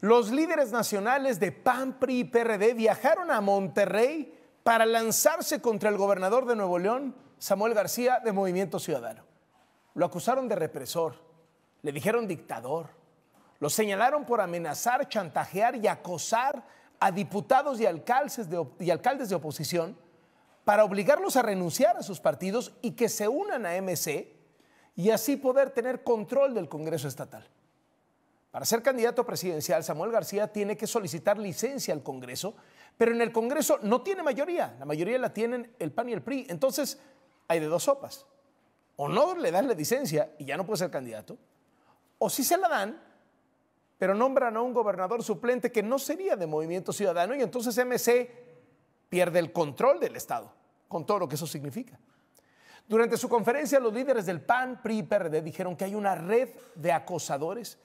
Los líderes nacionales de PAN, PRI y PRD viajaron a Monterrey para lanzarse contra el gobernador de Nuevo León, Samuel García, de Movimiento Ciudadano. Lo acusaron de represor, le dijeron dictador, lo señalaron por amenazar, chantajear y acosar a diputados y alcaldes de, y alcaldes de oposición para obligarlos a renunciar a sus partidos y que se unan a MC y así poder tener control del Congreso Estatal. Para ser candidato presidencial, Samuel García tiene que solicitar licencia al Congreso, pero en el Congreso no tiene mayoría. La mayoría la tienen el PAN y el PRI. Entonces, hay de dos sopas. O no le dan la licencia y ya no puede ser candidato, o sí se la dan, pero nombran a un gobernador suplente que no sería de Movimiento Ciudadano y entonces MC pierde el control del Estado, con todo lo que eso significa. Durante su conferencia, los líderes del PAN, PRI y PRD dijeron que hay una red de acosadores